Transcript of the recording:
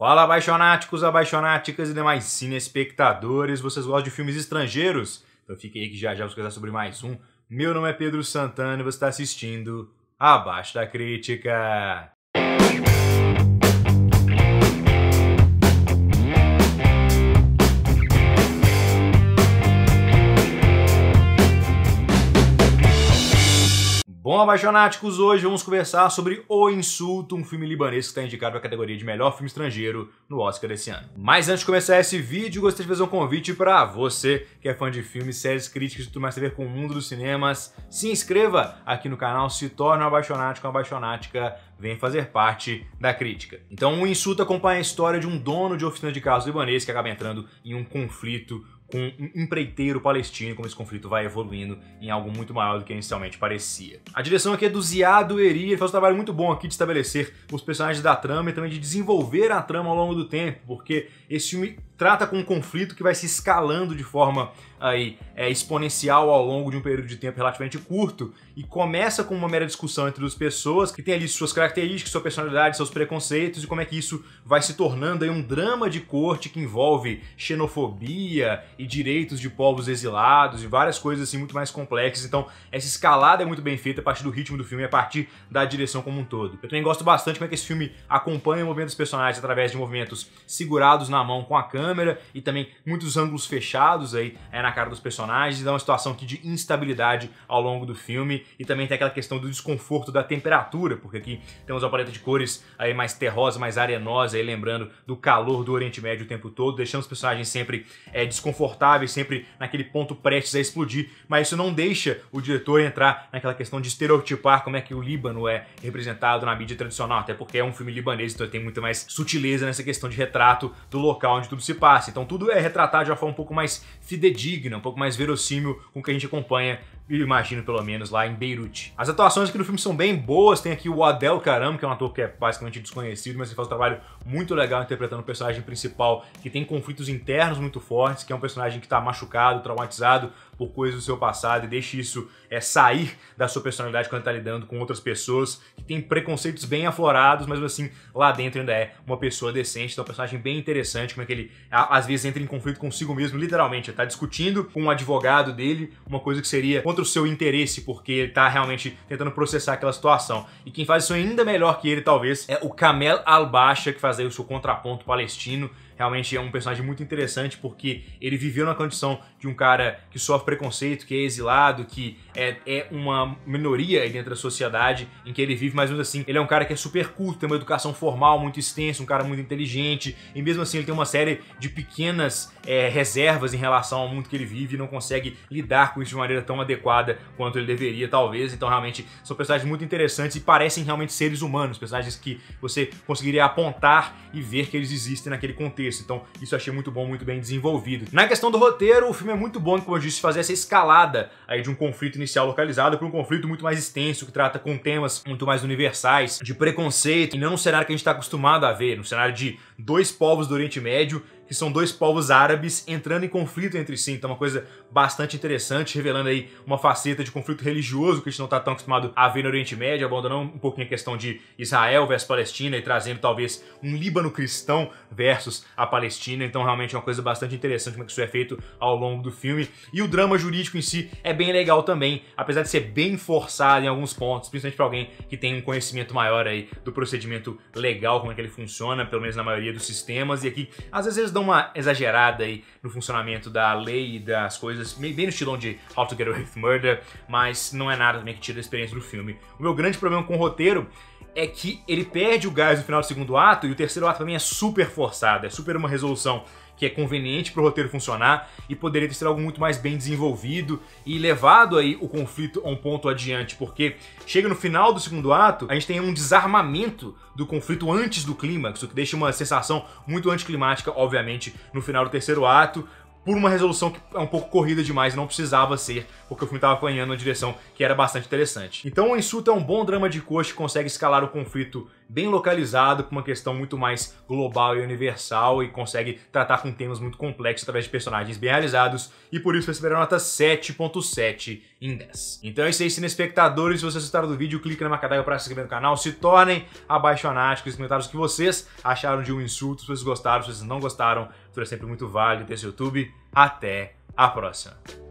Fala, apaixonáticos, apaixonáticas e demais cinespectadores. Vocês gostam de filmes estrangeiros? Então fiquem aí que já já vamos conversar sobre mais um. Meu nome é Pedro Santana e você está assistindo Abaixo da Crítica. Bom, apaixonáticos, hoje vamos conversar sobre O Insulto, um filme libanês que está indicado à categoria de melhor filme estrangeiro no Oscar desse ano. Mas antes de começar esse vídeo, gostaria de fazer um convite para você que é fã de filmes, séries, críticas e tudo mais a ver com o mundo dos cinemas. Se inscreva aqui no canal, se torne um apaixonático, uma apaixonática, vem fazer parte da crítica. Então, O Insulto acompanha a história de um dono de oficina de carros libanês que acaba entrando em um conflito com um empreiteiro palestino, como esse conflito vai evoluindo em algo muito maior do que inicialmente parecia. A direção aqui é do Ziado Eri, ele faz um trabalho muito bom aqui de estabelecer os personagens da trama e também de desenvolver a trama ao longo do tempo, porque esse filme trata com um conflito que vai se escalando de forma aí é, exponencial ao longo de um período de tempo relativamente curto e começa com uma mera discussão entre duas pessoas que tem ali suas características, sua personalidade, seus preconceitos e como é que isso vai se tornando aí um drama de corte que envolve xenofobia e direitos de povos exilados e várias coisas assim muito mais complexas. Então essa escalada é muito bem feita a partir do ritmo do filme e a partir da direção como um todo. Eu também gosto bastante como é que esse filme acompanha o movimento dos personagens através de movimentos segurados na mão com a câmera e também muitos ângulos fechados aí é, na na cara dos personagens, dá é uma situação aqui de instabilidade ao longo do filme e também tem aquela questão do desconforto da temperatura, porque aqui temos uma paleta de cores aí mais terrosa, mais arenosa, aí lembrando do calor do Oriente Médio o tempo todo, deixando os personagens sempre é, desconfortáveis, sempre naquele ponto prestes a explodir, mas isso não deixa o diretor entrar naquela questão de estereotipar como é que o Líbano é representado na mídia tradicional, até porque é um filme libanês, então tem muito mais sutileza nessa questão de retrato do local onde tudo se passa. Então tudo é retratado de uma forma um pouco mais fidedigna um pouco mais verossímil com o que a gente acompanha eu imagino pelo menos lá em Beirute. As atuações aqui no filme são bem boas, tem aqui o Adel Caram, que é um ator que é basicamente desconhecido, mas ele faz um trabalho muito legal interpretando o personagem principal, que tem conflitos internos muito fortes, que é um personagem que está machucado, traumatizado, por coisas do seu passado e deixa isso é, sair da sua personalidade quando está lidando com outras pessoas que tem preconceitos bem aflorados, mas assim, lá dentro ainda é uma pessoa decente, então é um personagem bem interessante, como é que ele às vezes entra em conflito consigo mesmo, literalmente, está discutindo com um advogado dele, uma coisa que seria contra contra o seu interesse, porque ele tá realmente tentando processar aquela situação. E quem faz isso ainda melhor que ele, talvez, é o Kamel Al-Basha, que faz aí o seu contraponto palestino, realmente é um personagem muito interessante porque ele viveu na condição de um cara que sofre preconceito, que é exilado, que é, é uma minoria dentro da sociedade em que ele vive, mas mesmo assim, ele é um cara que é super culto, tem uma educação formal muito extensa, um cara muito inteligente, e mesmo assim ele tem uma série de pequenas é, reservas em relação ao mundo que ele vive e não consegue lidar com isso de maneira tão adequada quanto ele deveria, talvez. Então, realmente, são personagens muito interessantes e parecem realmente seres humanos, personagens que você conseguiria apontar e ver que eles existem naquele contexto. Então, isso eu achei muito bom, muito bem desenvolvido. Na questão do roteiro, o filme é muito bom, como eu disse, fazer essa escalada aí de um conflito inicial localizado para um conflito muito mais extenso, que trata com temas muito mais universais, de preconceito, e não um cenário que a gente está acostumado a ver, um cenário de dois povos do Oriente Médio que são dois povos árabes entrando em conflito entre si. Então, é uma coisa bastante interessante, revelando aí uma faceta de conflito religioso que a gente não está tão acostumado a ver no Oriente Médio, abandonando um pouquinho a questão de Israel versus Palestina e trazendo talvez um Líbano cristão versus a Palestina. Então, realmente é uma coisa bastante interessante como é isso é feito ao longo do filme. E o drama jurídico em si é bem legal também, apesar de ser bem forçado em alguns pontos, principalmente para alguém que tem um conhecimento maior aí do procedimento legal, como é que ele funciona, pelo menos na maioria dos sistemas. E aqui, às vezes eles dão dão uma exagerada aí no funcionamento da lei e das coisas, bem no estilão de How to Get Away with Murder, mas não é nada também que tira a experiência do filme. O meu grande problema com o roteiro é que ele perde o gás no final do segundo ato e o terceiro ato também é super forçado, é super uma resolução que é conveniente para o roteiro funcionar e poderia ter sido algo muito mais bem desenvolvido e levado aí o conflito a um ponto adiante, porque chega no final do segundo ato, a gente tem um desarmamento do conflito antes do clímax, o que deixa uma sensação muito anticlimática, obviamente, no final do terceiro ato por uma resolução que é um pouco corrida demais, não precisava ser, porque o filme estava apanhando uma direção que era bastante interessante. Então o Insulto é um bom drama de coxa que consegue escalar o conflito bem localizado com uma questão muito mais global e universal e consegue tratar com temas muito complexos através de personagens bem realizados e por isso receberá nota 7.7 em 10. Então é isso aí, cinespectadores. Se vocês gostaram do vídeo, clique na marca para se inscrever no canal. Se tornem abaixonáticos os comentários que vocês acharam de um insulto, se vocês gostaram, se vocês não gostaram. Tudo é sempre muito válido desse é YouTube. Até a próxima.